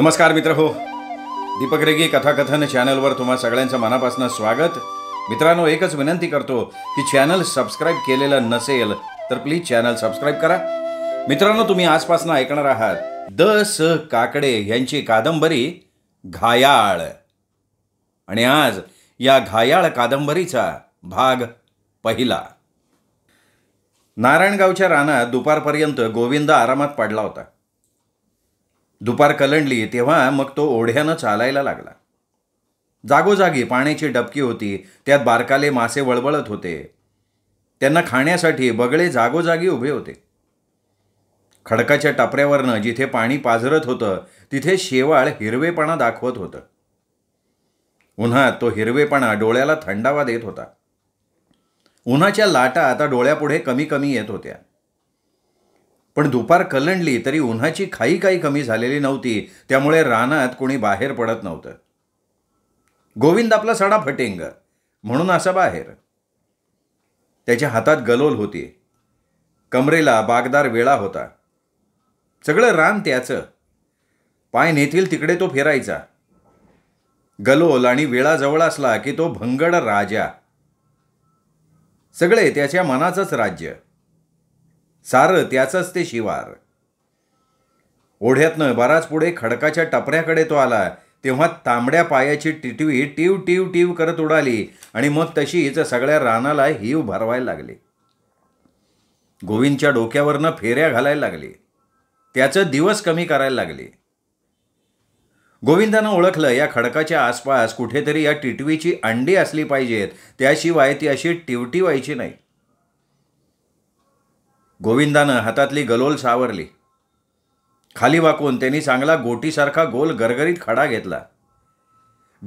नमस्कार मित्र हो दीपक रेगी कथाकथन चॅनलवर तुम्हा सगळ्यांचं मनापासून स्वागत मित्रांनो एकच विनंती करतो की चॅनल सबस्क्राईब केलेलं नसेल तर प्लीज चॅनल सबस्क्राईब करा मित्रांनो तुम्ही आजपासून ऐकणार आहात द स काकडे यांची कादंबरी घायाळ आणि आज या घायाळ कादंबरीचा भाग पहिला नारायणगावच्या रानात दुपारपर्यंत गोविंद आरामात पडला होता दुपार कलंडली तेव्हा मग तो ओढ्यानं चालायला लागला जागोजागी पाण्याची डबकी होती त्यात बारकाले मासे वळवळत होते त्यांना खाण्यासाठी बगळे जागोजागी उभे होते खडकाच्या टपऱ्यावरनं जिथे पाणी पाझरत होतं तिथे शेवाळ हिरवेपणा दाखवत होतं उन्हात तो हिरवेपणा डोळ्याला थंडावा देत होता उन्हाच्या लाटा आता डोळ्यापुढे कमी कमी येत होत्या पण दुपार कलंडली तरी उन्हाची खाई काही कमी झालेली नव्हती त्यामुळे रानात कोणी बाहेर पडत नव्हतं गोविंद आपला सडा फटेंग म्हणून असा बाहेर त्याच्या हातात गलोल होती कमरेला बागदार वेळा होता सगळं रान त्याचं पाय नेतील तिकडे तो फिरायचा गलोल आणि वेळा जवळ असला की तो भंगड राजा सगळे त्याच्या मनाचंच राज्य सारं त्याच ते शिवार ओढ्यातनं बराच पुढे खडकाच्या टपऱ्याकडे तो आला तेव्हा तांबड्या पायाची टिटवी टिव टिव टिव करत उडाली आणि मग तशीच सगळ्या रानाला हिव भरवायला लागली गोविंदच्या डोक्यावरनं फेऱ्या घालायला लागली त्याचं दिवस कमी करायला लागले गोविंदानं ओळखलं या खडकाच्या आसपास कुठेतरी या टिटवीची अंडी असली पाहिजेत त्याशिवाय ती अशी टिवटी व्हायची नाही गोविंदानं हातातली गलोल सावरली खाली वाकून त्यांनी चांगला गोटीसारखा गोल गरगरीत खडा घेतला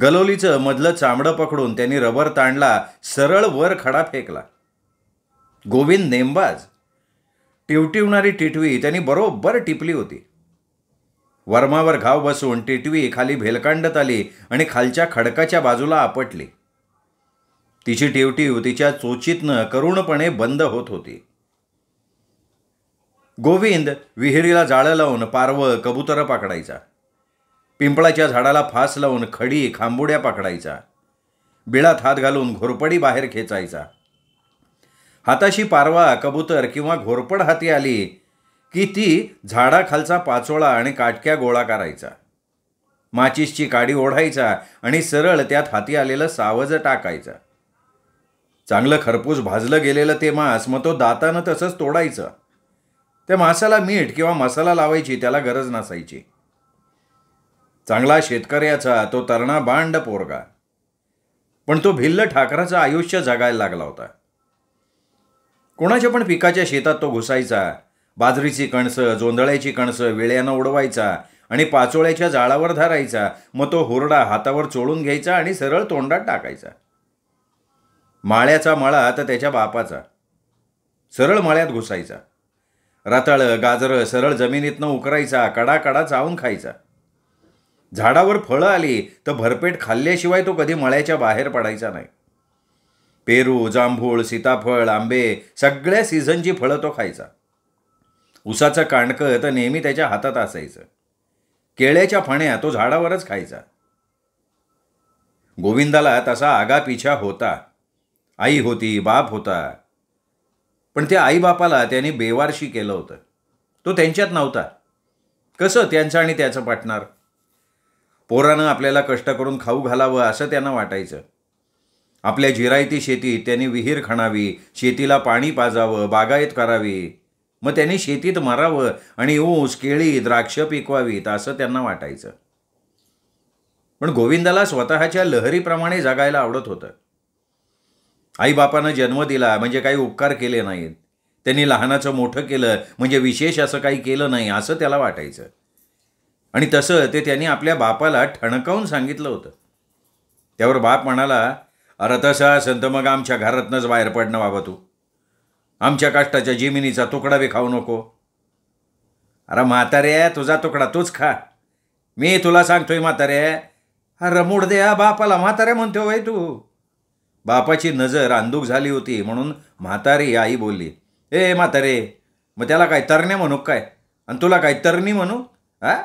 गलोलीचं मधलं चांबडं पकडून त्यांनी रबर ताणला सरळ वर खडा फेकला गोविंद नेमबाज टिवटिवणारी टिटवी त्यांनी बरोबर टिपली होती वर्मावर घाव बसून टिटवी खाली भेलकांडत आली आणि खालच्या खडकाच्या बाजूला आपटली तिची टिवटीव तिच्या चोचीतनं करुणपणे बंद होत होती गोविंद विहिरीला जाळं लावून पारवं कबुतरं पाकडायचा पिंपळाच्या झाडाला फास लावून खडी खांबुड्या पाकडायचा बिळात हात घालून घोरपडी बाहेर खेचायचा हाताशी पारवा कबूतर किंवा घोरपड हाती आली की ती झाडाखालचा पाचोळा आणि काटक्या गोळा करायचा माचीसची काडी ओढायचा आणि सरळ त्यात हाती आलेलं सावज टाकायचा चांगलं खरपूस भाजलं गेलेलं ते मांस मग तो दातानं तसंच तोडायचं त्या मासाला मीठ किंवा मसाला लावायची त्याला गरज नसायची चांगला शेतकऱ्याचा तो तरणा बांड पोरगा पण तो भिल्ल ठाकराचं आयुष्य जगायला लागला होता कोणाच्या पण पिकाच्या शेतात तो घुसायचा बाजरीची कणसं जोंधळ्याची कणसं विळ्यानं उडवायचा आणि पाचोळ्याच्या जाळावर धरायचा मग तो हुरडा हातावर चोळून घ्यायचा आणि सरळ तोंडात टाकायचा माळ्याचा मळा तर त्याच्या बापाचा सरळ माळ्यात घुसायचा रताळं गाजरं सरळ जमिनीतनं उकरायचा कडाकडा चावून खायचा झाडावर फळं आली तर भरपेट खाल्ल्याशिवाय तो कधी मळ्याच्या बाहेर पडायचा नाही पेरू जांभूळ सीताफळ आंबे सगळ्या सीझनची फळं तो खायचा उसाचं काणकं तर नेहमी त्याच्या हातात असायचं केळ्याच्या फण्या तो झाडावरच खायचा गोविंदाला तसा आगापिछा होता आई होती बाप होता पण त्या आईबापाला त्याने बेवारशी केलं होतं तो त्यांच्यात नव्हता कसं त्यांचं आणि त्याचं पाटणार पोरानं आपल्याला कष्ट करून खाऊ घालावं असं त्यांना वाटायचं आपल्या जिरायती शेतीत त्यांनी विहीर खणावी शेतीला पाणी पाजावं बागायत करावी मग त्यांनी शेतीत मारावं आणि ऊस केळी द्राक्ष पिकवावीत असं त्यांना वाटायचं पण गोविंदाला स्वतःच्या लहरीप्रमाणे जगायला आवडत होतं आई बापानं जन्म दिला म्हणजे काही उपकार केले नाहीत त्यांनी लहानाचं मोठं केलं म्हणजे विशेष असं काही केलं नाही असं त्याला वाटायचं आणि तसं ते त्यांनी आपल्या बापाला ठणकावून सांगितलं होतं त्यावर बाप म्हणाला अरे तसा संत मग आमच्या घरातनंच बाहेर पडणं बाबा तू आमच्या काष्टाच्या जिमिनीचा तुकडा बी खाऊ नको अरे म्हातारे तुझा तुकडा तूच खा मी तुला सांगतोय म्हातारे अरे मूड द्या बापाला म्हाताऱ्या म्हणतो वय तू बापाची नजर आंदूक झाली होती म्हणून म्हातारी आई बोलली ए म्हातारे मग त्याला काय तरणे म्हणू काय आणि तुला काय तरणी म्हणू हा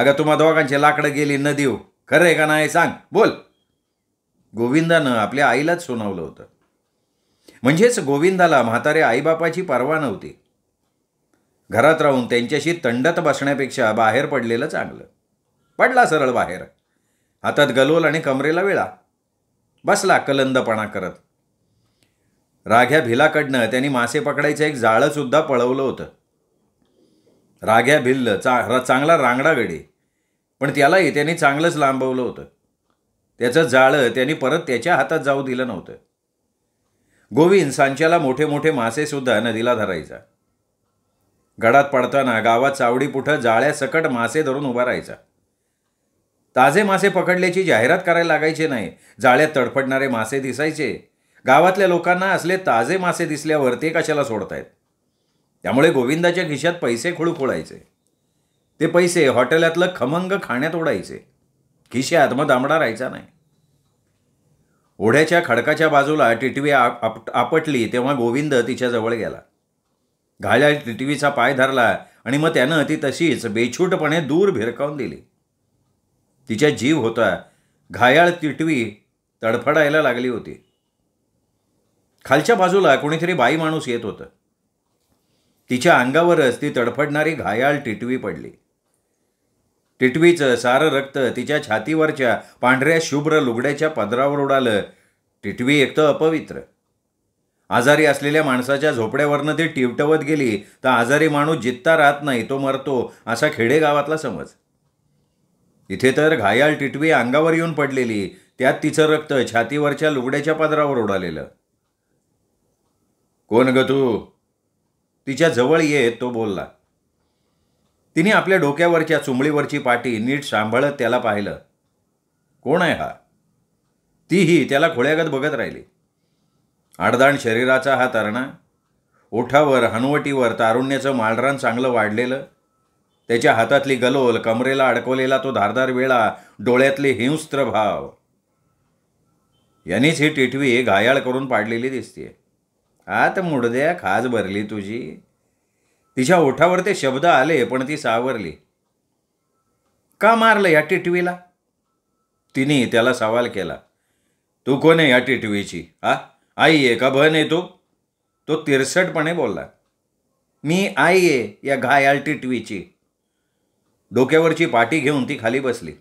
अगं तुम्हा दोघांची लाकडं गेली न देऊ खरं आहे का नाही सांग बोल गोविंदानं आपल्या आईलाच सुनावलं होतं म्हणजेच गोविंदाला म्हातारे आईबापाची पर्वा नव्हती घरात राहून त्यांच्याशी तंडत बसण्यापेक्षा बाहेर पडलेलं चांगलं पडला सरळ बाहेर हातात गलोल आणि कमरेला वेळा बसला कलंदपणा करत राघ्या भिलाकडनं त्यांनी मासे पकडायचं एक जाळंसुद्धा पळवलं होतं राघ्या भिल्ल चा चांगला रांगडा गडी पण त्यालाही त्यांनी चांगलंच लांबवलं होतं त्याचं जाळं त्यांनी परत त्याच्या हातात जाऊ दिलं नव्हतं गोविंद सांच्याला मोठे मोठे मासे सुद्धा नदीला धरायचा गडात पडताना गावात चावडी पुठं जाळ्यासकट मासे धरून उभा राहायचा ताजे मासे पकडल्याची जाहिरात करायला लागायचे नाही जाळ्यात तडफडणारे मासे दिसायचे गावातल्या लोकांना असले ताजे मासे दिसल्यावर ते कशाला सोडतायत त्यामुळे गोविंदाच्या खिशात पैसे खुळखुळायचे ते पैसे हॉटेलातलं खमंग खाण्यात ओढायचे खिशात मग दामडा राहायचा नाही ओढ्याच्या खडकाच्या बाजूला टिटवी आप आपटली तेव्हा गोविंद तिच्याजवळ गेला घाल्या टिटवीचा पाय धरला आणि मग त्यानं ती तशीच बेछूटपणे दूर भिरकावून दिली तिच्या जीव होता घायाळ तिटवी तडफडायला लागली होती खालच्या बाजूला कोणीतरी बाई माणूस येत होतं तिच्या अंगावरच ती तडफडणारी घायाळ टिटवी पडली टिटवीचं सारं रक्त तिच्या छातीवरच्या पांढऱ्या शुभ्र लुगड्याच्या पदरावर उडालं टिटवी तर अपवित्र आजारी असलेल्या माणसाच्या झोपड्यावरनं ती टिवटवत गेली तर आजारी माणूस जितता राहत नाही तो मरतो असा खेडेगावातला समज तिथे तर घायाळ टिटवी अंगावर येऊन पडलेली त्यात तिचं रक्त छातीवरच्या लुगड्याच्या पदरावर उडालेलं कोण ग तू तिच्या जवळ येत तो बोलला तिने आपल्या डोक्यावरच्या चुंबळीवरची पाटी नीट सांभाळत त्याला पाहिलं कोण आहे हा तीही त्याला खोळ्यागत बघत राहिली आडदाण शरीराचा हा तरणा ओठावर हनवटीवर तारुण्याचं माळरान चांगलं वाढलेलं त्याच्या हातातली गलोल कमरेला अडकवलेला तो धारदार वेळा डोळ्यातले हिंस्त्र भाव यांनीच ही टिटवी घायाळ करून पाडलेली दिसते आत मुडद्या खाज भरली तुझी तिच्या ओठावर ते शब्द आले पण ती सावरली का मारलं या टिटवीला तिने त्याला सवाल केला तू कोण आहे या टिटवीची आ आई आहे का बहन आहे तू तो तिरसटपणे बोलला मी आई आहे या घायाळ टिटवीची डोक्यावरची पाटी घेऊन ती खाली बसली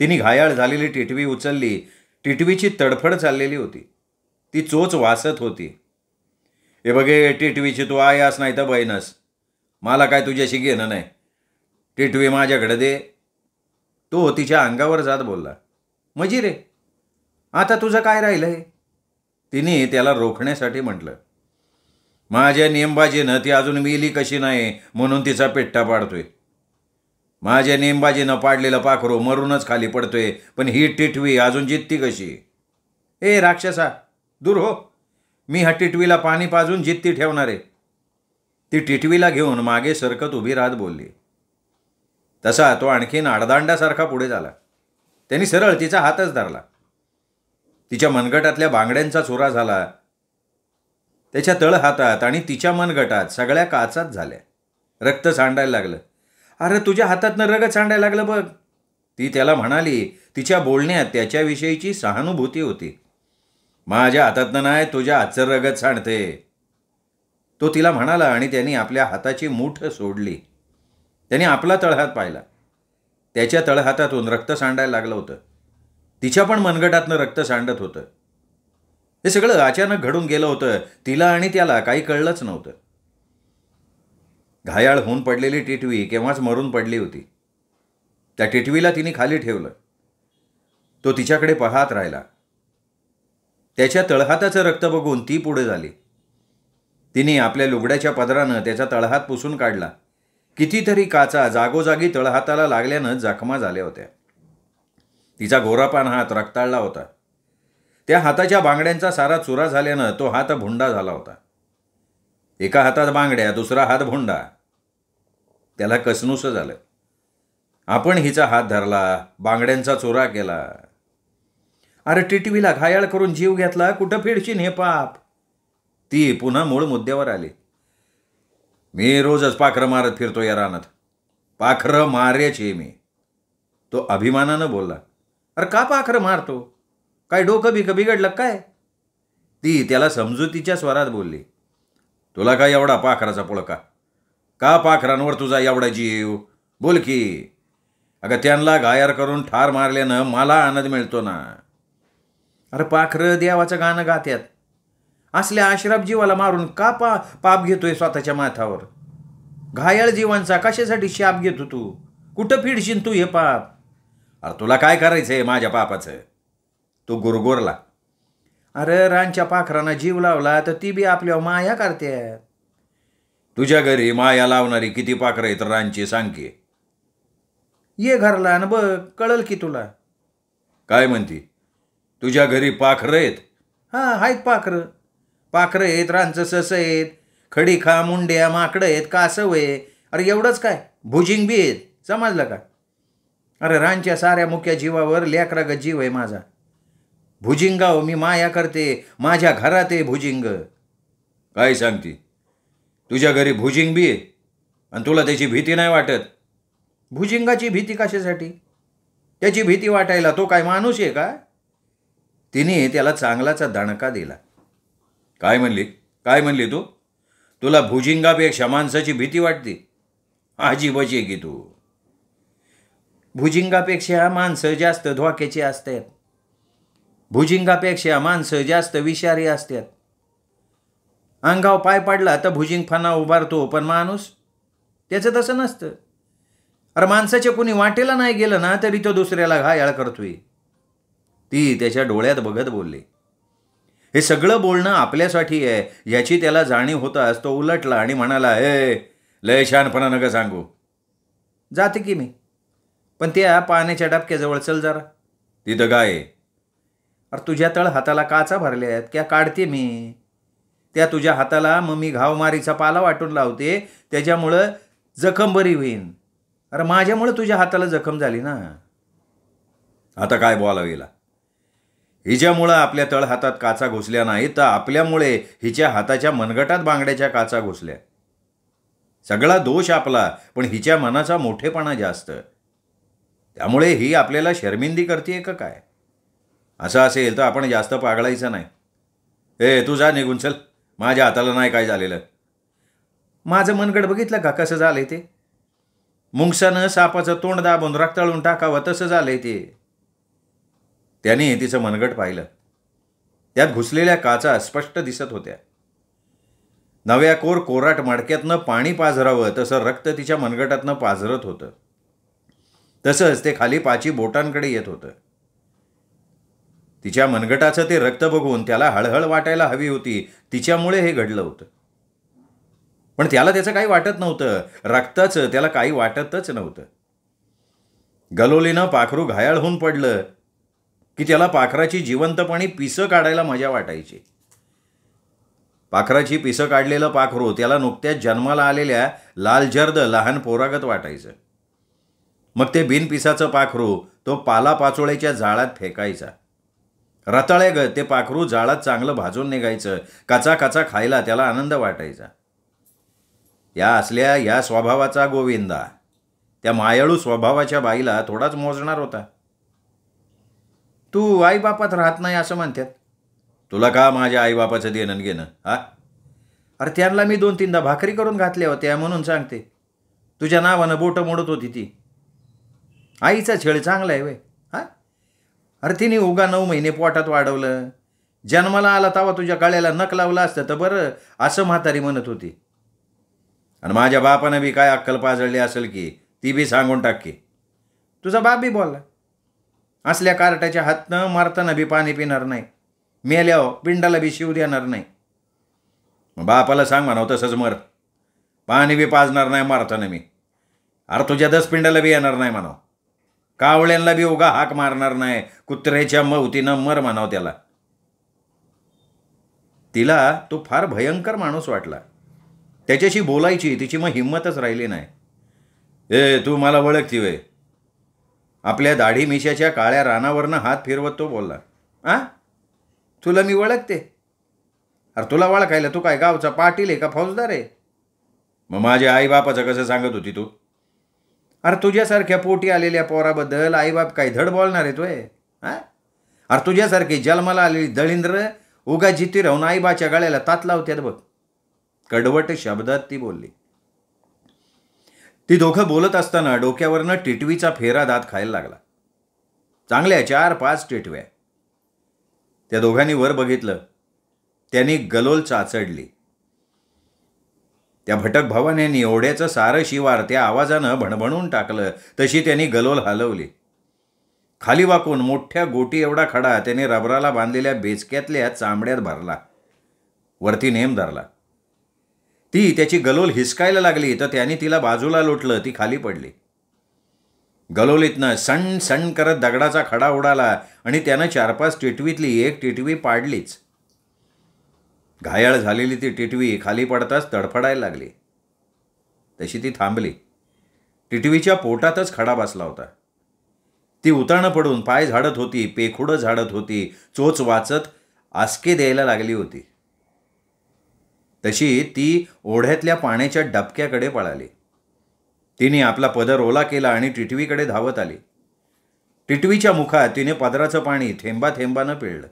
तिने घायाळ झालेली टिटवी उचलली टिटवीची तडफड चाललेली होती ती चोच वासत होती हे बघे टिटवीची तू आयास नाही तर बैनस मला काय तुझ्याशी घेणं नाही टिटवी माझ्याकडे दे तो तिच्या अंगावर जात बोलला मजी रे आता तुझं काय राहिलं आहे तिने त्याला रोखण्यासाठी म्हटलं माझ्या नियमबाजीनं ती अजून मिली कशी नाही म्हणून तिचा पेट्टा पाडतोय माझ्या नेमबाजीनं पाडलेलं पाखरू मरूनच खाली पडतोय पण ही टिटवी अजून जितती कशी ए राक्षसा दूर हो मी हा टिटवीला पाणी पाजून जित्ती ठेवणार आहे ती टिटवीला घेऊन मागे सरकत उभी राहत बोलली तसा तो आणखीन आडदांडासारखा पुढे झाला त्यांनी सरळ तिचा हातच धरला तिच्या मनगटातल्या बांगड्यांचा चुरा झाला त्याच्या तळ हातात आणि तिच्या मनगटात सगळ्या काचात झाल्या रक्त सांडायला लागलं अरे तुझ्या हातातनं रगत सांडायला लागलं बघ ती त्याला म्हणाली तिच्या बोलण्यात त्याच्याविषयीची सहानुभूती होती माझ्या हातातनं नाही तुझ्या हातचं रगत सांडते तो तिला म्हणाला आणि त्यांनी आपल्या हाताची मूठ सोडली त्याने आपला तळहात पाहिला त्याच्या तळहातातून रक्त सांडायला लागलं होतं तिच्या पण मनगटातनं रक्त सांडत होतं हे सगळं अचानक घडून गेलं होतं तिला आणि त्याला काही कळलंच नव्हतं घायाळ होऊन पडलेली टिटवी केव्हाच मरून पडली होती त्या टिटवीला तिने खाली ठेवलं तो तिच्याकडे पाहत राहिला त्याच्या तळहाताचं रक्त बघून ती पुढे झाली तिने आपल्या लुगड्याच्या पदरानं त्याचा तळहात पुसून काढला कितीतरी काचा जागोजागी तळहाताला लागल्यानं जखमा झाल्या होत्या तिचा गोरापान हात रक्ताळला होता त्या हाताच्या बांगड्यांचा सारा चुरा झाल्यानं तो हात भुंडा झाला होता एका हातात बांगड्या दुसरा हात भोंडा त्याला कसनुसं झालं आपण हिचा हात धरला बांगड्यांचा चोरा केला अरे टिटवीला घायाळ करून जीव घेतला कुठं फेडशीन हे पाप ती पुन्हा मूळ मुद्द्यावर आली मी रोजच पाखरं मारत फिरतो या रानात पाखरं मार्याची मी तो अभिमानानं बोलला अरे का पाखरं मारतो काय डोकं बिकं बिघडलं काय ती त्याला समजुतीच्या स्वरात बोलली तुला काय एवढा पाखराचा पुळका का पाखरांवर तुझा एवढा जीव बोल की अगं त्यांना घायर करून ठार मारल्यानं मला आनंद मिळतो ना अरे पाखरं देवाचं गाणं गात्यात असल्या आश्राप जीवाला मारून का पा पाप घेतोय स्वतःच्या माथावर घायाळ जीवांचा कशासाठी शाप घेतो तू कुठं फिडशीन तू हे पाप अरे तुला काय करायचं आहे माझ्या पापाचं तू गुरगुरला अरे रानच्या पाखरांना जीव लावला तर ती बी आपल्या माया करते तुझ्या घरी माया लावणारी किती पाखरं आहेत रानची सांगके ये घरला ना बघ कळल की तुला काय म्हणती तुझ्या घरी पाखरं आहेत हा आहेत पाखरं पाखरं आहेत रानचं सस आहेत खडी खा मुंड्या माकडं आहेत कासव आहे अरे एवढंच काय भुजिंग बी आहेत समजलं का अरे रानच्या साऱ्या मुख्या जीवावर लेकरागत जीव आहे माझा भुजिंगाव हो, मी माया करते माझ्या घरात आहे भुजिंग काय सांगते तुझ्या घरी भुजिंग बी आहे आणि तुला त्याची भीती नाही वाटत भुजिंगाची भीती कशासाठी त्याची भीती वाटायला तो काय माणूस आहे का तिने त्याला चांगलाचा दणका दिला काय म्हणली काय म्हणली तू तुला भुजिंगापेक्षा माणसाची भीती वाटते आजीबाची आहे की तू भुजिंगापेक्षा माणसं जास्त धोक्याची असतात भुजिंगापेक्षा माणसं जास्त विषारी असतात अंगाव पाय पडला तर भुजिंग फना उभारतो पण माणूस त्याचं तसं नसतं अरे माणसाच्या कोणी वाटेला नाही गेलं ना तरी तो दुसऱ्याला घायाळ करतोय ती त्याच्या डोळ्यात बघत बोलली हे सगळं बोलणं आपल्यासाठी आहे याची त्याला जाणीव होताच तो उलटला आणि म्हणाला हे लय शानपणा नका सांगू जाते की मी पण त्या पाण्याच्या डबक्याजवळ चल जरा तिथं गाय अरे तुझ्या तळ हाताला काचा भरल्या आहेत क्या काढते मी त्या तुझ्या हाताला मग मी घावमारीचा पाला वाटून लावते त्याच्यामुळं जखम बरी होईन अरे माझ्यामुळं तुझ्या हाताला जखम झाली ना आता काय बोलावं हिच्यामुळं आपल्या तळ हातात काचा घुसल्या नाही तर आपल्यामुळे हिच्या हाताच्या मनगटात बांगड्याच्या काचा घुसल्या सगळा दोष आपला पण हिच्या मनाचा मोठेपणा जास्त त्यामुळे ही आपल्याला शर्मिंदी करते का काय असं असेल तर आपण जास्त पागळायचं नाही ए तू जा निघून चल माझ्या हाताला नाही काय झालेलं माझं मनगड बघितलं का कसं झालंय ते मुंगसानं सापाचं तोंड दाबून रक्ताळून टाकावं तसं झालंय ते त्याने तिचं मनगट पाहिलं त्यात घुसलेल्या काचा स्पष्ट दिसत होत्या नव्या कोर कोराट मडक्यातनं पाणी पाझरावं तसं रक्त तिच्या मनगटातनं पाझरत होतं तसंच ते खाली पाची बोटांकडे येत होतं तिच्या मनगटाचं ते रक्त बघून त्याला हळहळ वाटायला हवी होती तिच्यामुळे हे घडलं होतं पण त्याला त्याचं काही वाटत नव्हतं रक्ताचं त्याला काही वाटतच नव्हतं गलोलीनं पाखरू घायाळ होऊन पडलं की त्याला पाखराची जिवंतपणी पिसं काढायला मजा वाटायची पाखराची पिसं काढलेलं पाखरू त्याला नुकत्याच जन्माला आलेल्या लाल जर्द लहान पोरागत वाटायचं मग ते बिनपिसाचं पाखरू तो पाला पाचोळ्याच्या जाळात फेकायचा रताळ्या ग ते पाखरू जाळात चांगलं भाजून निघायचं काचा कचा खायला त्याला आनंद वाटायचा या असल्या या स्वभावाचा गोविंदा त्या मायाळू स्वभावाच्या बाईला थोडाच मोजणार होता तू आईबापात राहत नाही असं म्हणतात तुला का माझ्या आईबापाचं देणं घेणं हा अरे त्यांना मी दोन तीनदा भाकरी करून घातल्या होत्या म्हणून सांगते तुझ्या नावानं बोटं मोडत होती ती आईचा छेळ चांगला आहे वे अरे तिने उगा नऊ महिने पोटात वाढवलं जन्माला आला तवा तुझ्या गळ्याला नक लावला असतं तर बरं असं म्हातारी म्हणत होती आणि माझ्या बापानं बी काय अक्कल पाजळली असेल की ती बी सांगून टाक तुझा बाप बी बोलला असल्या कार्टाच्या हातनं मारताना बी पाणी पिणार नाही मेल्याव पिंडाला बी शिव देणार नाही बापाला सांग म्हणाव तसंच मर पाणी बी पाजणार नाही मारताना मी अरे तुझ्या दस पिंडाला बी येणार नाही म्हणाव कावळ्यांना बी उगा हाक मारणार नाही कुत्र्याच्या मवतीनं मर म्हणाव त्याला तिला तो फार भयंकर माणूस वाटला त्याच्याशी बोलायची तिची मग हिंमतच राहिली नाही ए तू मला ओळखती वे आपल्या दाढी मिशाच्या काळ्या रानावरनं हात फिरवत तो बोलला आ तुला मी ओळखते अरे तुला ओळखायला तू काय गावचा पाटील आहे का फौजदार आहे मग माझ्या आईबापाचं कसं सांगत होती तू अरे तुझ्यासारख्या पोटी आलेल्या पोराबद्दल आईबाप काय धड बोलणार आहे तोय हां अरे तुझ्यासारखी जन्माला आलेली दळिंद्र उगा जिती राहून आईबाच्या गळ्याला तात लावत्यात बघ कडवट शब्दात ती बोलली ती दोघं बोलत असताना डोक्यावरनं टिटवीचा फेरा दात खायला लागला चांगल्या चार पाच टिटव्या त्या दोघांनी वर बघितलं त्यांनी गलोल चाचडली त्या भटक भावाने ओढ्याचं सारं शिवार त्या आवाजानं भणभणून टाकलं तशी त्यांनी गलोल हलवली खाली वाकून मोठ्या गोटी एवढा खडा त्याने रबराला बांधलेल्या बेचक्यातल्या चांबड्यात भरला वरती नेम धरला ती त्याची गलोल हिसकायला लागली तर त्याने तिला बाजूला लोटलं ती खाली पडली गलोलीतनं सण सण करत दगडाचा खडा उडाला आणि त्यानं चार पाच टिटवीतली एक टिटवी पाडलीच घायाळ झालेली ती टिटवी खाली पडताच तडफडायला लागली तशी ती थांबली टिटवीच्या पोटातच खडा बसला होता ती उतरणं पडून पाय झाडत होती पेखुडं झाडत होती चोच वाचत आसके द्यायला लागली होती तशी ती ओढ्यातल्या पाण्याच्या डबक्याकडे पळाली तिने आपला पदर ओला केला आणि टिटवीकडे धावत आली टिटवीच्या मुखात तिने पदराचं पाणी थेंबा थेंबानं पिळलं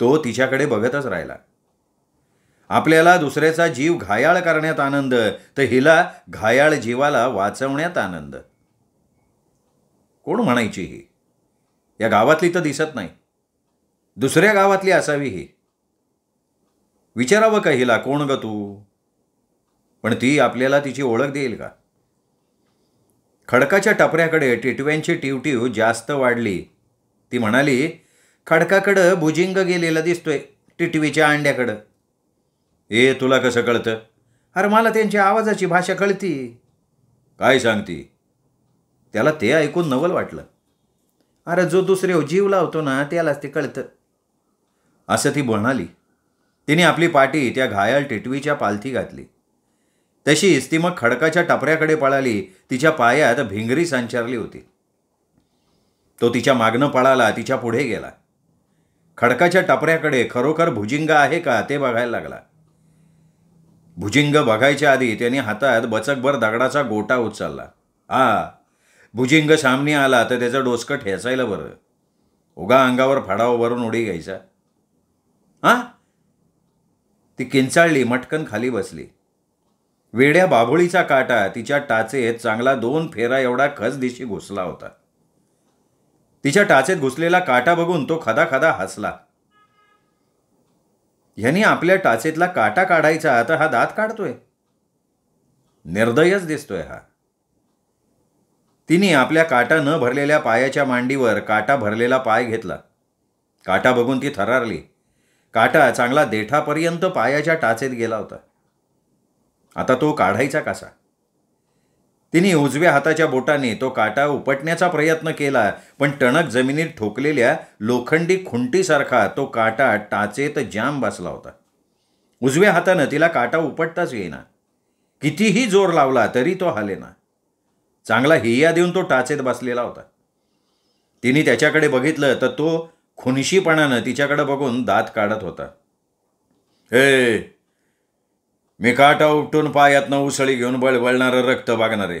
तो तिच्याकडे बघतच राहिला आपल्याला दुसऱ्याचा जीव घायाळ करण्यात आनंद तर हिला घायाळ जीवाला वाचवण्यात आनंद कोण म्हणायची ही या गावातली तर दिसत नाही दुसऱ्या गावातली असावी ही विचारावं का हिला कोण ग तू पण ती आपल्याला तिची ओळख देईल का खडकाच्या टपऱ्याकडे टिटव्यांची टिवटिव जास्त वाढली ती म्हणाली खडकाकडं भुजिंग गेलेला दिसतोय टिटवीच्या अंड्याकडं ए तुला कसं कळतं अरे मला त्यांच्या आवाजाची भाषा कळती काय सांगती त्याला ते ऐकून नवल वाटलं अरे जो दुसरे जीव लावतो ना त्यालाच ते कळतं असं ती म्हणाली तिने आपली पाटी त्या घायल टिटवीच्या पालथी घातली तशीच ती मग खडकाच्या टपऱ्याकडे पळाली तिच्या पायात भिंगरी संचारली होती तो तिच्या मागनं पळाला तिच्या पुढे गेला खडकाच्या टपऱ्याकडे खरोखर भुजिंग आहे का ते बघायला लागला भुजिंग बघायच्या आधी त्यांनी हातात बचकभर दगडाचा गोटा उचलला आ भुजिंग सामने आला तर त्याचं डोसकं ठेचायला बरं उगा अंगावर फाडाव भरून उडी घ्यायचा आ ती किंचाळली मटकन खाली बसली वेड्या बाभोळीचा काटा तिच्या टाचेत चांगला दोन फेरा एवढा खच दिशी घुसला होता तिच्या टाचेत घुसलेला काटा बघून तो खदा खदा हसला ह्यानी आपल्या टाचेतला काटा काढायचा आता हा दात काढतोय निर्दयच दिसतोय हा तिने आपल्या काटा न भरलेल्या पायाच्या मांडीवर काटा भरलेला पाय घेतला काटा बघून ती थरारली काटा चांगला देठापर्यंत पायाच्या टाचेत गेला होता आता तो काढायचा कसा तिने उजव्या हाताच्या बोटाने तो काटा उपटण्याचा प्रयत्न केला पण टणक जमिनीत ठोकलेल्या लोखंडी खुंटीसारखा तो काटा टाचेत जाम बसला होता उजव्या हातानं तिला काटा उपटताच येईना कितीही जोर लावला तरी तो हालेना चांगला हिया देऊन तो टाचेत बसलेला होता तिने त्याच्याकडे बघितलं तर तो खुनशीपणानं तिच्याकडे बघून दात काढत होता ए मी काटा उठून पायातनं उसळी घेऊन बळबळणारं रक्त बागणारे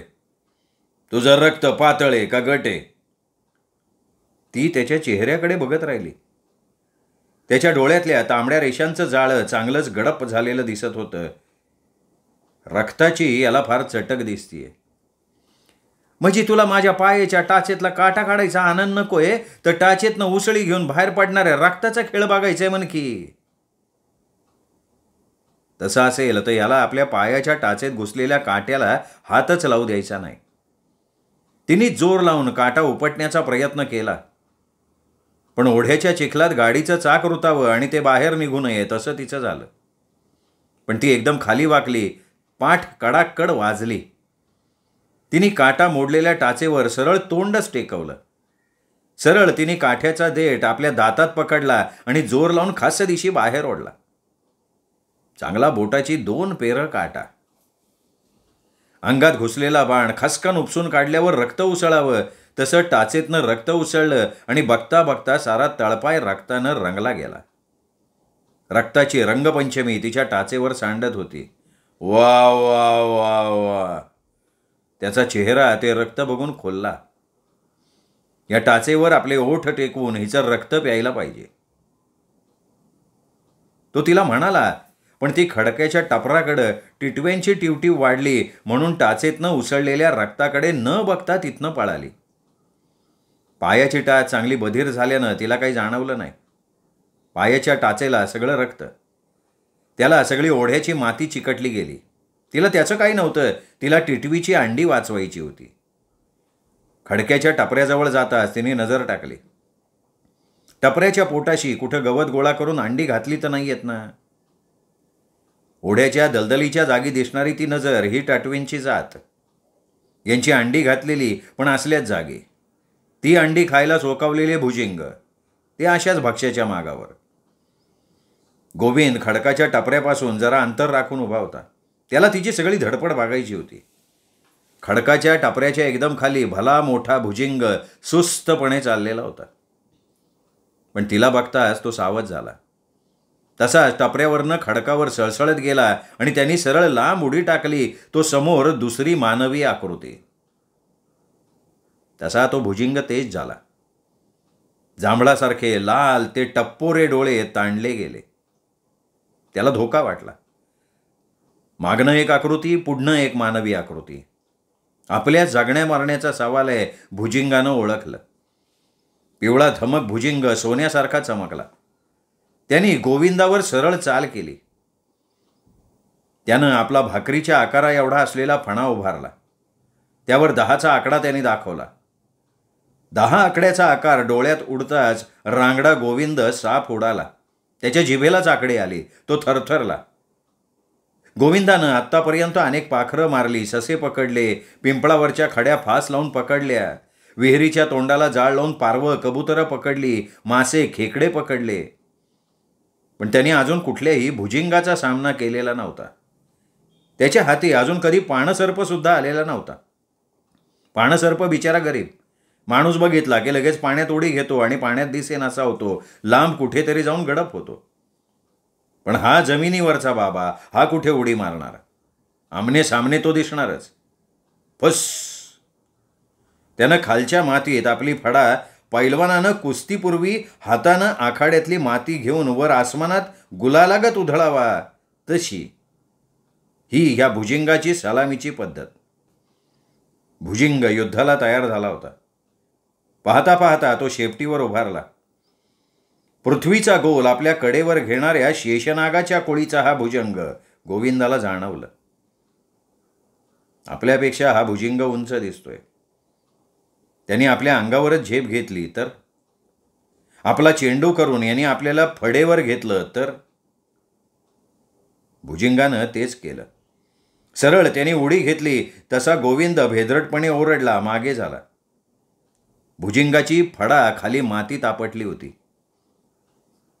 तुझं रक्त पातळे का आहे ती त्याच्या चेहऱ्याकडे बघत राहिली त्याच्या डोळ्यातल्या तांबड्या रेषांचं जाळं चांगलंच गडप झालेलं दिसत होतं रक्ताची याला फार चटक दिसतीये म्हणजे तुला माझ्या पायाच्या टाचेतला काटा काढायचा आनंद नकोय तर टाचेतनं उसळी घेऊन बाहेर पडणाऱ्या रक्ताचा खेळ बागायचा आहे म्हण की तसं असेल तर याला आपल्या पायाच्या टाचेत घुसलेल्या काट्याला हातच लावू द्यायचा नाही तिने जोर लावून काटा उपटण्याचा प्रयत्न केला पण ओढ्याच्या चिखलात गाडीचं चाक रुतावं आणि ते बाहेर निघू नये तसं तिचं झालं पण ती एकदम खाली वाकली पाठ कडाकड वाजली तिने काटा मोडलेल्या टाचेवर सरळ तोंडच टेकवलं सरळ तिने काठ्याचा देठ आपल्या दातात पकडला आणि जोर लावून खास दिशी बाहेर ओढला चांगला बोटाची दोन पेरं काटा अंगात घुसलेला बाण खसकन उपसून काढल्यावर रक्त उसळावं तसं टाचेतनं रक्त उसळलं आणि बघता बघता सारा तळपाय रक्तानं रंगला गेला रक्ताची रंगपंचमी तिच्या टाचेवर सांडत होती वा वा वा वा त्याचा चेहरा ते रक्त बघून खोलला या टाचेवर आपले ओठ टेकवून हिचं रक्त प्यायला पाहिजे तो तिला म्हणाला पण ती खडक्याच्या टपराकडं टिटव्यांची टिवटीव वाढली म्हणून टाचेतनं उसळलेल्या रक्ताकडे न बघता तिथनं पळाली पायाची टाच चांगली बधीर झाल्यानं तिला काही जाणवलं नाही पायाच्या टाचेला सगळं रक्त त्याला सगळी ओढ्याची माती चिकटली गेली तिला त्याचं काही नव्हतं तिला टिटवीची अंडी वाचवायची होती खडक्याच्या टपऱ्याजवळ जाताच तिने नजर टाकली टपऱ्याच्या पोटाशी कुठं गवत गोळा करून अंडी घातली तर नाही येत ना ओढ्याच्या दलदलीच्या जागी दिसणारी ती नजर ही टाटवींची जात यांची अंडी घातलेली पण असल्याच जागी ती अंडी खायला सोकावलेले भुजिंग ते अशाच भक्ष्याच्या मागावर गोविंद खडकाच्या टपऱ्यापासून जरा अंतर राखून उभा होता त्याला तिची सगळी धडपड बागायची होती खडकाच्या टपऱ्याच्या एकदम खाली भला मोठा भुजिंग सुस्तपणे चाललेला होता पण तिला बघताच तो सावध झाला तसाच टपऱ्यावरनं खडकावर सळसळत गेला आणि त्यांनी सरळ लांब उडी टाकली तो समोर दुसरी मानवी आकृती तसा तो भुजिंग तेज झाला जांभळासारखे लाल ते टप्पोरे डोळे ताणले गेले त्याला धोका वाटला मागणं एक आकृती पुढणं एक मानवी आकृती आपल्या जागण्या मारण्याचा सवाल आहे भुजिंगानं ओळखलं पिवळा धमक भुजिंग सोन्यासारखा चमकला त्यांनी गोविंदावर सरळ चाल केली त्यानं आपला भाकरीच्या आकारा एवढा असलेला फणा उभारला त्यावर दहाचा आकडा त्यांनी दाखवला दहा आकड्याचा आकार डोळ्यात उडताच रांगडा गोविंद साप उडाला त्याच्या जिभेलाच आकडे आले तो थरथरला गोविंदानं आत्तापर्यंत अनेक पाखरं मारली ससे पकडले पिंपळावरच्या खड्या फास लावून पकडल्या विहिरीच्या तोंडाला जाळ लावून पारवं कबुतरं पकडली मासे खेकडे पकडले पण त्यांनी अजून कुठल्याही भुजिंगाचा सामना केलेला नव्हता त्याच्या हाती अजून कधी पाणसर्पसुद्धा आलेला नव्हता पाणसर्प बिचारा गरीब माणूस बघितला की लगेच पाण्यात उडी घेतो आणि पाण्यात दिसेन असा होतो लांब कुठेतरी जाऊन गडप होतो पण हा जमिनीवरचा बाबा हा कुठे उडी मारणार आमने सामने तो दिसणारच फस त्यानं खालच्या मातीत आपली फडा पैलवानानं कुस्तीपूर्वी हातानं आखाड्यातली माती घेऊन वर आसमानात गुलालागत उधळावा तशी ही ह्या भुजिंगाची सलामीची पद्धत भुजिंग युद्धाला तयार झाला होता पाहता पाहता तो शेपटीवर उभारला पृथ्वीचा गोल आपल्या कडेवर घेणाऱ्या शेषनागाच्या कोळीचा हा भुजंग गोविंदाला जाणवलं आपल्यापेक्षा हा भुजिंग उंच दिसतोय त्यांनी आपल्या अंगावरच झेप घेतली तर आपला चेंडू करून यांनी आपल्याला फडेवर घेतलं तर भुजिंगानं तेच केलं सरळ त्याने उडी घेतली तसा गोविंद भेदरटपणे ओरडला मागे झाला भुजिंगाची फडा खाली मातीत आपटली होती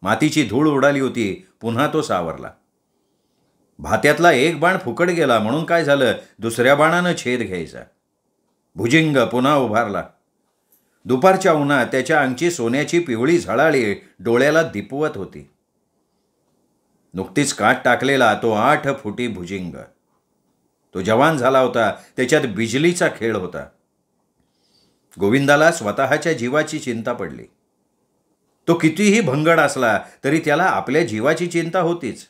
मातीची धूळ उडाली होती पुन्हा तो सावरला भात्यातला एक बाण फुकट गेला म्हणून काय झालं दुसऱ्या बाणानं छेद घ्यायचा भुजिंग पुन्हा उभारला दुपारच्या उन्हात त्याच्या अंगची सोन्याची पिवळी झळाळी डोळ्याला दिपवत होती नुकतीच काट टाकलेला तो आठ फुटी भुजिंग तो जवान झाला होता त्याच्यात बिजलीचा खेळ होता गोविंदाला स्वतःच्या जीवाची चिंता पडली तो कितीही भंगड असला तरी त्याला आपल्या जीवाची चिंता होतीच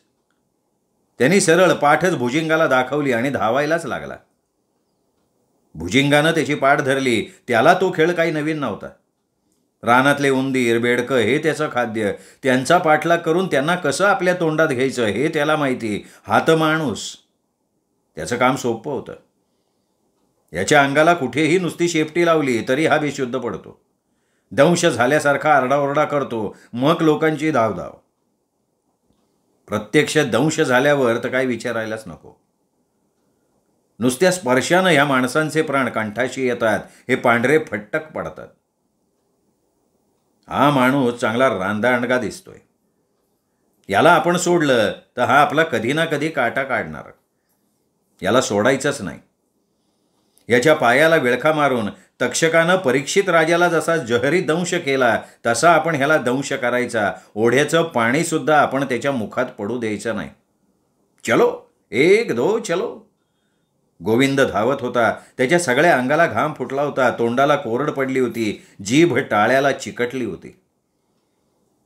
त्यांनी सरळ पाठच भुजिंगाला दाखवली आणि धावायलाच लागला भुजिंगानं त्याची पाठ धरली त्याला तो खेळ काही नवीन नव्हता रानातले उंदीर बेडकं हे त्याचं खाद्य त्यांचा पाठलाग करून त्यांना कसं आपल्या तोंडात घ्यायचं हे त्याला माहिती हात माणूस त्याचं काम सोपं होतं याच्या अंगाला कुठेही नुसती शेपटी लावली तरी हा बेशुद्ध पडतो दंश झाल्यासारखा आरडाओरडा करतो मग लोकांची धावधाव प्रत्यक्ष दंश झाल्यावर तर काही विचारायलाच नको नुसत्या स्पर्शानं ह्या माणसांचे प्राण कंठाशी येतात हे पांढरे फटक पडतात हा माणूस चांगला रांदाणगा दिसतोय याला आपण सोडलं तर हा आपला कधी ना कधी काटा काढणार याला सोडायचंच नाही याच्या पायाला विळखा मारून तक्षकानं परीक्षित राजाला जसा जहरी दंश केला तसा आपण ह्याला दंश करायचा ओढ्याचं पाणीसुद्धा आपण त्याच्या मुखात पडू द्यायचं नाही चलो एक दो चलो गोविंद धावत होता त्याच्या सगळ्या अंगाला घाम फुटला होता तोंडाला कोरड पडली होती जीभ टाळ्याला चिकटली होती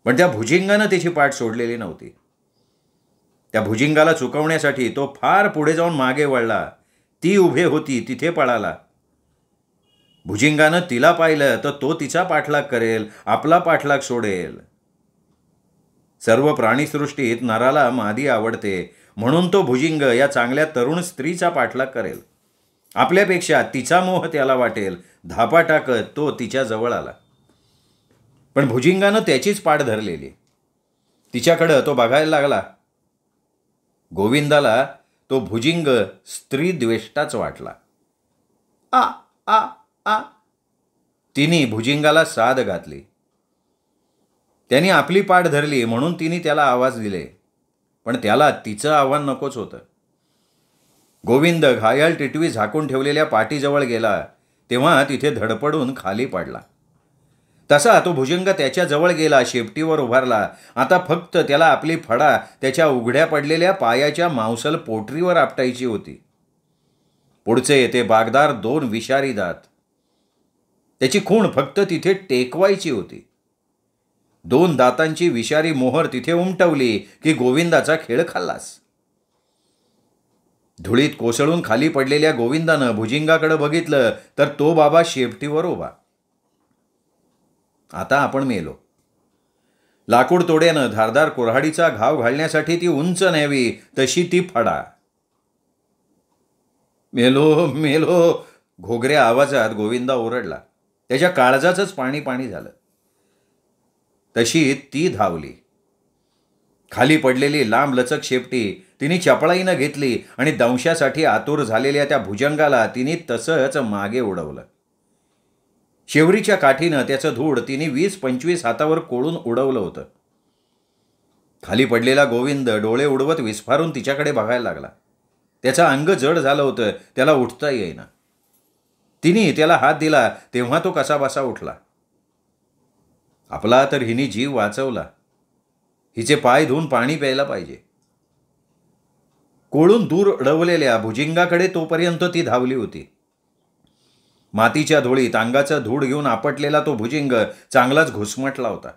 पण त्या भुजिंगानं त्याची पाठ सोडलेली नव्हती त्या भुजिंगाला चुकवण्यासाठी तो फार पुढे जाऊन मागे वळला ती उभे होती तिथे पळाला भुजिंगानं तिला पाहिलं तर तो तिचा पाठलाग करेल आपला पाठलाग सोडेल सर्व प्राणीसृष्टीत नराला मादी आवडते म्हणून तो भुजिंग या चांगल्या तरुण स्त्रीचा पाठलाग करेल आपल्यापेक्षा तिचा मोह त्याला वाटेल धापा टाकत तो तिच्या जवळ आला पण भुजिंगानं त्याचीच पाठ धरलेली तिच्याकडं तो बघायला लागला गोविंदाला तो भुजिंग स्त्री द्वेष्टाच वाटला आ आ आ तिने भुजिंगाला साद घातली त्यांनी आपली पाठ धरली म्हणून तिने त्याला आवाज दिले पण त्याला तिचं आव्हान नकोच होतं गोविंद घायल टिटवी झाकून ठेवलेल्या पाठीजवळ गेला तेव्हा तिथे धडपडून खाली पडला तसा तो भुजंग त्याच्याजवळ गेला शेपटीवर उभारला आता फक्त त्याला आपली फडा त्याच्या उघड्या पडलेल्या पायाच्या मांसल पोटरीवर आपटायची होती पुढचे येते बागदार दोन विषारी दात त्याची खूण फक्त तिथे टेकवायची होती दोन दातांची विषारी मोहर तिथे उमटवली की गोविंदाचा खेळ खाल्लास धुळीत कोसळून खाली पडलेल्या गोविंदानं भुजिंगाकडे बघितलं तर तो बाबा शेपटीवर उभा आता आपण मेलो लाकूड तोड्यानं धारदार कोऱ्हाडीचा घाव घालण्यासाठी ती उंच न्यावी तशी ती फडा मेलो मेलो घोगऱ्या आवाजात गोविंदा ओरडला त्याच्या काळजाचंच पाणी पाणी झालं तशी ती धावली खाली पडलेली लांब लचक शेपटी तिने चपळाईनं घेतली आणि दंशासाठी आतुर झालेल्या त्या भुजंगाला तिने तसंच मागे उडवलं शेवरीच्या काठीनं त्याचं धूड तिने वीस पंचवीस हातावर कोळून उडवलं होतं खाली पडलेला गोविंद डोळे उडवत विस्फारून तिच्याकडे बघायला लागला त्याचं अंग जड झालं होतं त्याला उठता येईना तिने त्याला हात दिला तेव्हा तो कसाबसा उठला आपला तर हिने जीव वाचवला हिचे पाय धुवून पाणी प्यायला पाहिजे कोळून दूर अडवलेल्या भुजिंगाकडे तोपर्यंत ती धावली होती मातीच्या धुळीत अंगाचा धूळ घेऊन आपटलेला तो भुजिंग चांगलाच घुसमटला होता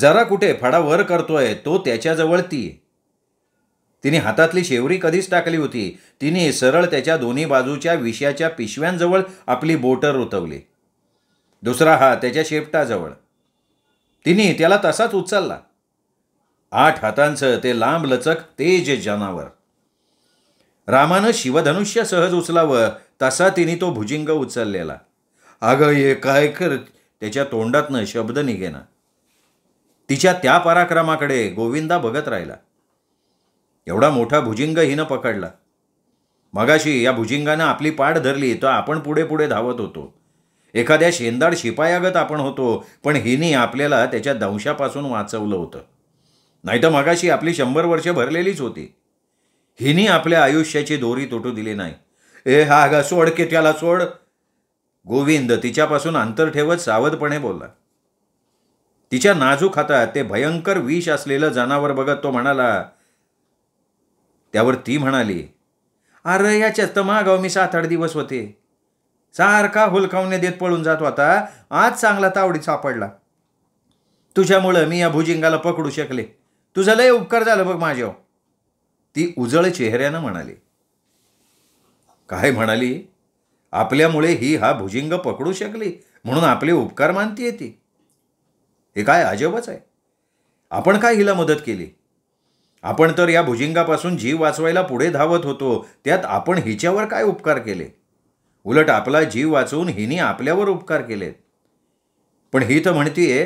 जरा कुठे फडा वर करतोय तो त्याच्याजवळ ती तिने हातातली शेवरी कधीच टाकली होती तिने सरळ त्याच्या दोन्ही बाजूच्या विषयाच्या पिशव्यांजवळ आपली बोटर रुतवली दुसरा हा त्याच्या शेपटाजवळ तिने त्याला तसाच उचलला आठ हातांचं ते लांब लचक तेज जनावर रामानं शिवधनुष्य सहज उचलावं तसा तिने तो भुजिंग उचललेला अगं हे काय कर त्याच्या तोंडातनं शब्द निघेना तिच्या त्या पराक्रमाकडे गोविंदा बघत राहिला एवढा मोठा भुजिंग हिनं पकडला मगाशी या भुजिंगानं आपली पाठ धरली तर आपण पुढे पुढे धावत होतो एखाद्या शेंदाड शिपायागत आपण होतो पण हिनी आपल्याला त्याच्या दंशापासून वाचवलं होतं नाही तर मगाशी आपली शंभर वर्ष भरलेलीच होती हिनी आपल्या आयुष्याची दोरी तुटू दिली नाही ए हा ग सोड के त्याला सोड गोविंद तिच्यापासून अंतर ठेवत सावधपणे बोलला तिच्या नाजूक हातात ते भयंकर विष असलेलं जनावर बघत तो म्हणाला त्यावर ती म्हणाली अरे याच्यात तर मागाव मी सात आठ दिवस होते सारखा हुलकावणे देत पळून जात होता आज चांगला तावडी सापडला तुझ्यामुळं मी या भुजिंगाला पकडू शकले तुझं लय उपकार झालं बघ माझ्या ती उजळ चेहऱ्यानं म्हणाली काय म्हणाली आपल्यामुळे ही हा भुजिंग पकडू शकली म्हणून आपले उपकार मानतीये ती हे काय अजबच आहे आपण काय हिला मदत केली आपण तर या भुजिंगापासून जीव वाचवायला पुढे धावत होतो त्यात आपण हिच्यावर काय उपकार केले उलट आपला जीव वाचवून हिनी आपल्यावर उपकार केलेत पण ही तर म्हणतीये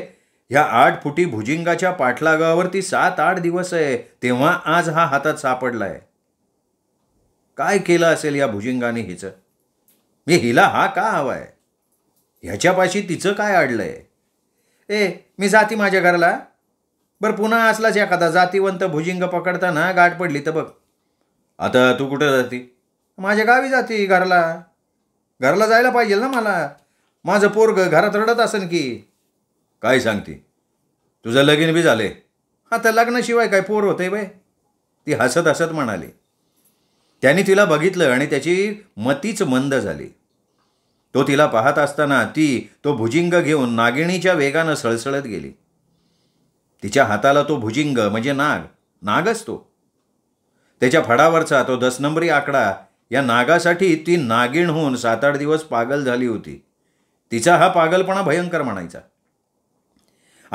ह्या आठ फुटी भुजिंगाच्या ती सात आठ दिवस आहे तेव्हा आज हा हातात सापडलाय काय केलं असेल या भुजिंगाने हिचं मी हिला हा का हवाय ह्याच्यापाशी तिचं काय अडलंय ए मी जाती माझ्या घराला बरं पुन्हा असलाच एखादा जातीवंत भुजिंग पकडताना गाठ पडली तर बघ आता तू कुठं जाती माझ्या गावी जाती घरला घराला जायला पाहिजे ना मला माझं पोरग घरात रडत असेल की काय सांगते तुझं लगीन बी झाले आता लग्नाशिवाय काय पोर होते बाय ती हसत हसत म्हणाली त्याने तिला बघितलं आणि त्याची मतीच मंद झाली तो तिला पाहत असताना ती तो भुजिंग घेऊन नागिणीच्या वेगानं सळसळत गेली तिच्या हाताला तो भुजिंग म्हणजे नाग नागच तो त्याच्या फडावरचा तो दस नंबरी आकडा या नागासाठी ती नागिण होऊन सात आठ दिवस पागल झाली होती तिचा हा पागलपणा भयंकर म्हणायचा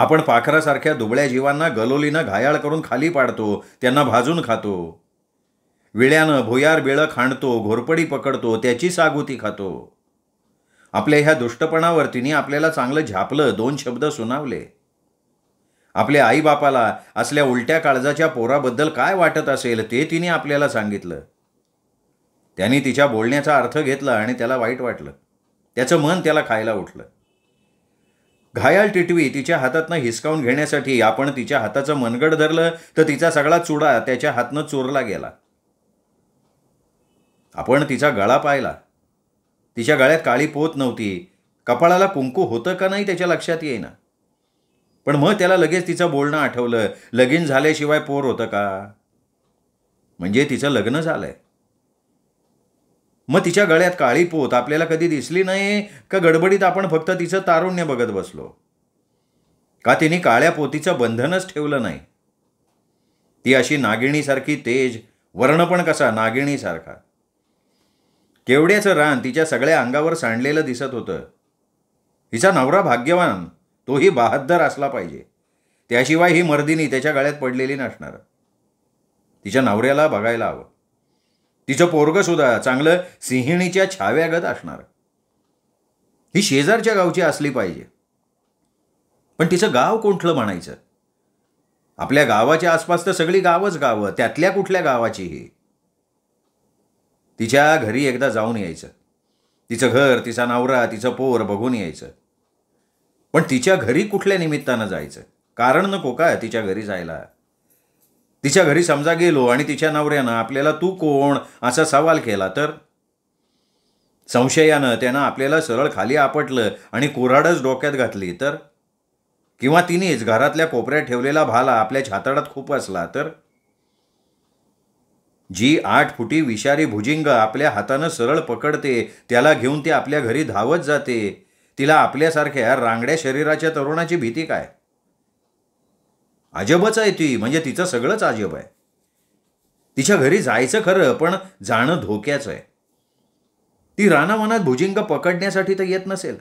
आपण पाखरासारख्या दुबळ्या जीवांना गलोलीनं घायाळ करून खाली पाडतो त्यांना भाजून खातो विळ्यानं भुयार बिळं खांडतो घोरपडी पकडतो त्याची सागुती खातो आपल्या ह्या दुष्टपणावर तिने आपल्याला चांगलं झापलं दोन शब्द सुनावले आपल्या आईबापाला असल्या उलट्या काळजाच्या पोराबद्दल काय वाटत असेल ते तिने आपल्याला सांगितलं त्याने तिच्या बोलण्याचा अर्थ घेतला आणि त्याला वाईट वाटलं त्याचं मन त्याला खायला उठलं घायाल टिटवी तिच्या हातातनं हिसकावून घेण्यासाठी आपण तिच्या हाताचं मनगड धरलं तर तिचा सगळा चुडा त्याच्या हातनं चोरला गेला आपण तिचा गळा पाहिला तिच्या गळ्यात काळी पोत नव्हती कपाळाला कुंकू होतं का नाही त्याच्या लक्षात येईना पण मग त्याला लगेच तिचं बोलणं आठवलं लगीन झाल्याशिवाय पोर होतं का म्हणजे तिचं लग्न झालंय मग तिच्या गळ्यात काळी पोत आपल्याला कधी दिसली नाही का गडबडीत आपण फक्त तिचं तारुण्य बघत बसलो का तिने काळ्या पोतीचं बंधनच ठेवलं नाही ती अशी नागिणीसारखी तेज वर्ण पण कसा नागिणीसारखा केवड्याचं रान तिच्या सगळ्या अंगावर सांडलेलं दिसत होतं तिचा नवरा भाग्यवान तोही बहाद्दर असला पाहिजे त्याशिवाय ही मर्दिनी त्याच्या गळ्यात पडलेली नसणार तिच्या नवऱ्याला बघायला हवं तिचं पोरग सुद्धा चांगलं सिंहिणीच्या छाव्यागत असणार ही शेजारच्या गावची असली पाहिजे पण तिचं गाव कुठलं म्हणायचं आपल्या गावाच्या आसपास तर सगळी गावच गावं त्यातल्या कुठल्या गावाची ही तिच्या घरी एकदा जाऊन यायचं तिचं घर तिचा नवरा तिचं पोर बघून यायचं पण तिच्या घरी कुठल्या निमित्तानं जायचं कारण नको का तिच्या घरी जायला तिच्या घरी समजा गेलो आणि तिच्या नवऱ्यानं आपल्याला तू कोण असा सवाल केला तर संशयानं त्यानं आपल्याला सरळ खाली आपटलं आणि कुऱ्हाडच डोक्यात घातली तर किंवा तिनेच घरातल्या कोपऱ्यात ठेवलेला भाला आपल्या छाताडात खूप असला तर जी आठ फुटी विषारी भुजिंग आपल्या हातानं सरळ पकडते त्याला घेऊन ती आपल्या घरी धावत जाते तिला आपल्यासारख्या रांगड्या शरीराच्या तरुणाची भीती काय अजबच आहे ती म्हणजे तिचं सगळंच अजब आहे तिच्या घरी जायचं खरं पण जाणं धोक्याचं आहे ती रानावनात भुजिंग पकडण्यासाठी तर येत नसेल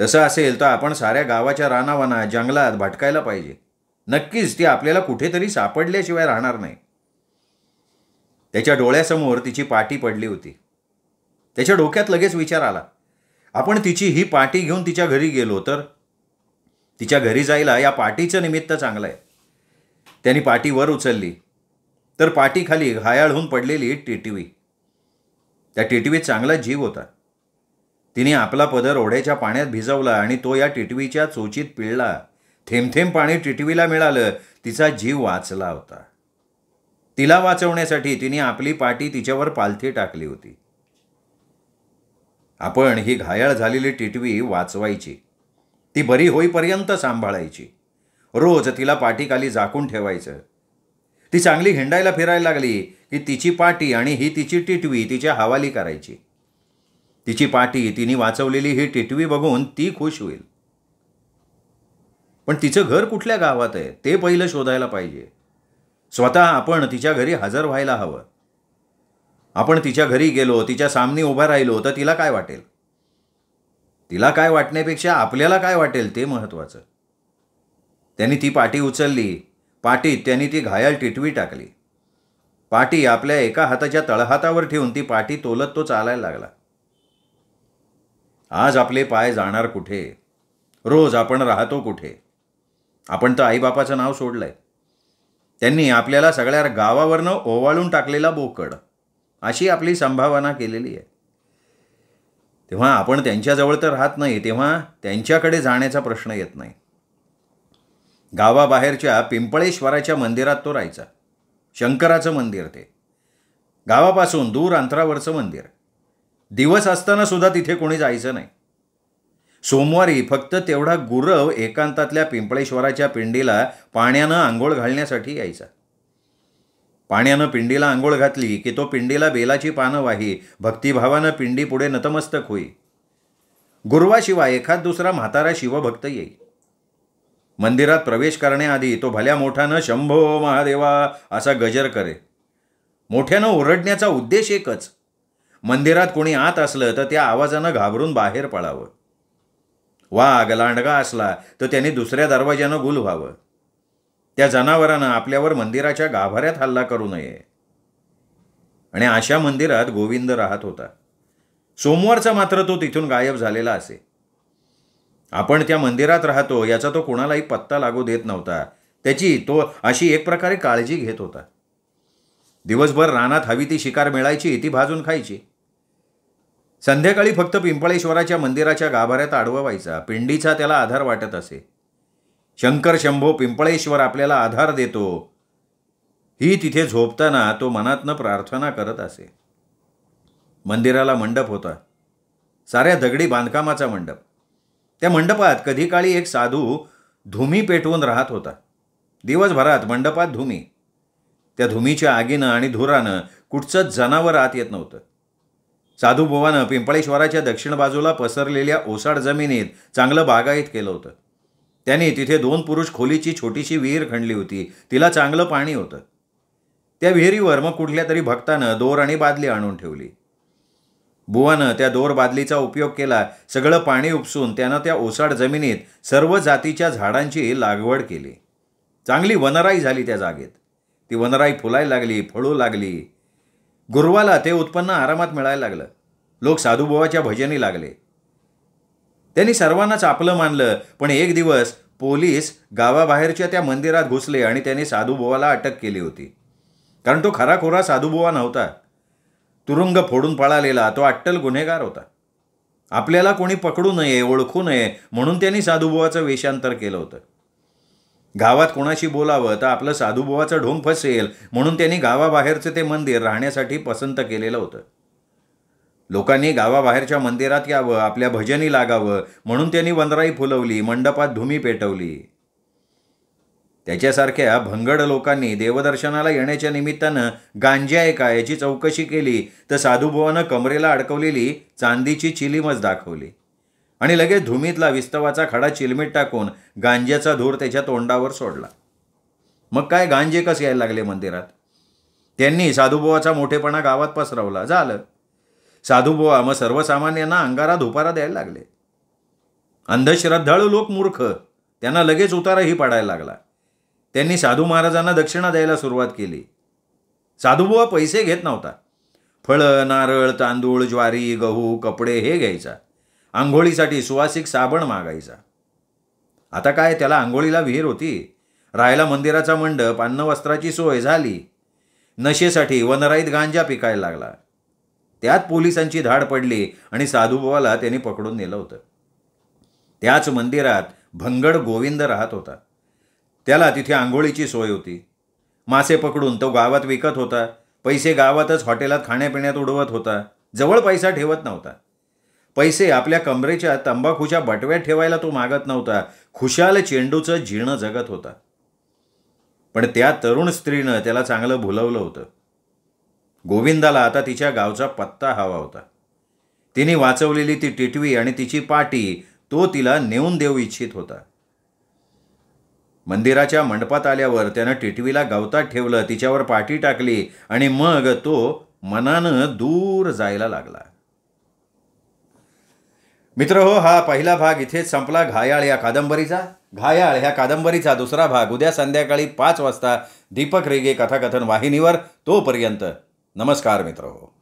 तसं असेल तर आपण साऱ्या गावाच्या रानावनात जंगलात भटकायला पाहिजे नक्कीच ती आपल्याला कुठेतरी सापडल्याशिवाय राहणार नाही त्याच्या डोळ्यासमोर तिची पाटी पडली होती त्याच्या डोक्यात लगेच विचार आला आपण तिची ही पाटी घेऊन तिच्या घरी गेलो तर तिच्या घरी जायला या पाटीचं निमित्त चांगलं आहे त्यांनी पाटी वर उचलली तर पाटीखाली घायाळहून पडलेली टिटवी त्या टिटवीत चांगला जीव होता तिने आपला पदर ओढ्याच्या पाण्यात भिजवला आणि तो या टिटवीच्या चोचीत पिळला थेंब पाणी टिटवीला मिळालं तिचा जीव वाचला होता तिला वाचवण्यासाठी तिने आपली पाटी तिच्यावर पालथी टाकली होती आपण ही घायाळ झालेली टिटवी वाचवायची ती बरी होईपर्यंत सांभाळायची रोज तिला पाठीखाली झाकून ठेवायचं ती चांगली हिंडायला फिरायला लागली की तिची पाटी आणि ही तिची टिटवी तिच्या हवाली करायची तिची पाटी तिने वाचवलेली ही टिटवी बघून ती खुश होईल पण तिचं घर कुठल्या गावात आहे ते पहिलं शोधायला पाहिजे स्वतः आपण तिच्या घरी हजर व्हायला हवं आपण तिच्या घरी गेलो तिच्या सामने उभा राहिलो तर तिला काय वाटेल तिला काय वाटण्यापेक्षा आपल्याला काय वाटेल ते महत्वाचं त्यांनी ती पाटी उचलली पाटीत त्यांनी ती घायल टिटवी टाकली पाटी आपल्या एका हाताच्या तळहातावर ठेवून ती पाटी तोलत तो चालायला लागला आज आपले पाय जाणार कुठे रोज आपण राहतो कुठे आपण तर आईबापाचं नाव सोडलंय त्यांनी आपल्याला सगळ्या गावावरनं ओवाळून टाकलेला बोकड अशी आपली संभावना केलेली आहे तेव्हा आपण त्यांच्याजवळ तर राहत नाही तेव्हा त्यांच्याकडे जाण्याचा प्रश्न येत नाही गावाबाहेरच्या पिंपळेश्वराच्या मंदिरात तो राहायचा शंकराचं मंदिर ते गावापासून दूर अंतरावरचं मंदिर दिवस असताना सुद्धा तिथे कोणी जायचं नाही सोमवारी फक्त तेवढा गुरव एकांतातल्या पिंपळेश्वराच्या पिंडीला पाण्यानं आंघोळ घालण्यासाठी यायचा पाण्यानं पिंडीला आंघोळ घातली की तो पिंडीला बेलाची पानं वाही भक्तिभावानं पिंडी पुढे नतमस्तक होई गुरुवाशिवाय एखाद दुसरा म्हातारा शिवभक्त येई मंदिरात प्रवेश करण्याआधी तो भल्या मोठ्यानं शंभो महादेवा असा गजर करे मोठ्यानं ओरडण्याचा उद्देश एकच मंदिरात कोणी आत असलं तर त्या आवाजानं घाबरून बाहेर पळावं वाघ लांडगा असला तर त्याने दुसऱ्या दरवाज्यानं गुल व्हावं त्या जनावरानं आपल्यावर मंदिराच्या गाभाऱ्यात हल्ला करू नये आणि अशा मंदिरात गोविंद राहत होता सोमवारचा मात्र तो तिथून गायब झालेला असे आपण त्या मंदिरात राहतो याचा तो कोणालाही पत्ता लागू देत नव्हता त्याची तो अशी एक प्रकारे काळजी घेत होता दिवसभर रानात हवी ती शिकार मिळायची ती भाजून खायची संध्याकाळी फक्त पिंपळेश्वराच्या मंदिराच्या गाभाऱ्यात आडवा व्हायचा पिंडीचा त्याला आधार वाटत असे शंकर शंभो पिंपळेश्वर आपल्याला आधार देतो ही तिथे झोपताना तो मनातनं प्रार्थना करत असे मंदिराला मंडप होता साऱ्या दगडी बांधकामाचा मंडप त्या मंडपात कधी काळी एक साधू धुमी पेटवून राहत होता दिवसभरात मंडपात धुमी त्या धुमीच्या आगीनं आणि धुरानं कुठचंच जनावर आत येत नव्हतं साधू पिंपळेश्वराच्या दक्षिण बाजूला पसरलेल्या ओसाड जमिनीत चांगलं बागायत केलं होतं त्यांनी तिथे दोन पुरुष खोलीची छोटीशी विहीर खणली होती तिला चांगलं पाणी होतं त्या विहिरीवर मग कुठल्या तरी भक्तानं दोर आणि बादली आणून ठेवली बुवानं त्या दोर बादलीचा उपयोग केला सगळं पाणी उपसून त्यानं त्या ओसाड जमिनीत सर्व जातीच्या झाडांची लागवड केली चांगली वनराई झाली त्या जागेत ती वनराई फुलायला लागली फळू लागली गुरुवाला ते उत्पन्न आरामात मिळायला लागलं लोक साधुबुवाच्या भजनी लागले त्यांनी सर्वांनाच आपलं मानलं पण एक दिवस पोलीस गावाबाहेरच्या त्या मंदिरात घुसले आणि त्यांनी साधूबुवाला अटक केली होती कारण तो खराखोरा साधूबुवा नव्हता तुरुंग फोडून पळालेला तो अट्टल गुन्हेगार होता आपल्याला कोणी पकडू नये ओळखू नये म्हणून त्यांनी साधूबुवाचं वेषांतर केलं होतं गावात कोणाशी बोलावं तर आपलं साधूबुवाचं ढोंग फसेल म्हणून त्यांनी गावाबाहेरचं ते मंदिर राहण्यासाठी पसंत केलेलं होतं लोकांनी गावाबाहेरच्या मंदिरात यावं आपल्या भजनी लागावं म्हणून त्यांनी वंदराई फुलवली मंडपात धुमी पेटवली त्याच्यासारख्या भंगड लोकांनी देवदर्शनाला येण्याच्या निमित्तानं गांजे आहे का याची चौकशी केली तर साधूभुवानं कमरेला अडकवलेली चांदीची चिलीमच दाखवली आणि लगेच धुमीतला विस्तवाचा खडा चिलमीट टाकून गांज्याचा धूर त्याच्या तोंडावर सोडला मग काय गांजे कसे यायला लागले मंदिरात त्यांनी साधूबुवाचा मोठेपणा गावात पसरवला झालं साधूबुवा मग सर्वसामान्यांना अंगारा धुपारा द्यायला लागले अंधश्रद्धाळू लोक मूर्ख त्यांना लगेच उताराही पाडायला लागला त्यांनी साधू महाराजांना दक्षिणा द्यायला सुरुवात केली साधूबुवा पैसे घेत नव्हता फळं नारळ तांदूळ ज्वारी गहू कपडे हे घ्यायचा आंघोळीसाठी सुवासिक साबण मागायचा आता काय त्याला आंघोळीला विहीर होती राहायला मंदिराचा मंडप अन्नवस्त्राची सोय झाली नशेसाठी वनराईत गांजा पिकायला लागला त्यात पोलिसांची धाड पडली आणि साधूबाबाला त्यांनी पकडून नेलं होतं त्याच मंदिरात भंगड गोविंद राहत होता त्याला तिथे आंघोळीची सोय होती मासे पकडून तो गावात विकत होता पैसे गावातच हॉटेलात खाण्यापिण्यात उडवत होता जवळ पैसा ठेवत नव्हता पैसे आपल्या कमरेच्या तंबाखूच्या बटव्यात ठेवायला तो मागत नव्हता खुशाल चेंडूचं जीर्ण जगत होता पण त्या तरुण स्त्रीनं त्याला चांगलं भुलवलं होतं गोविंदाला आता तिच्या गावचा पत्ता हवा होता तिने वाचवलेली ती टिटवी आणि तिची पाटी तो तिला नेऊन देऊ इच्छित होता मंदिराच्या मंडपात आल्यावर त्यानं टिटवीला गवतात ठेवलं तिच्यावर पाटी टाकली आणि मग तो मनानं दूर जायला लागला मित्र हो हा पहिला भाग इथेच संपला घायाळ या कादंबरीचा घायाळ ह्या कादंबरीचा दुसरा भाग उद्या संध्याकाळी पाच वाजता दीपक रेगे कथाकथन वाहिनीवर तोपर्यंत नमस्कार मित्र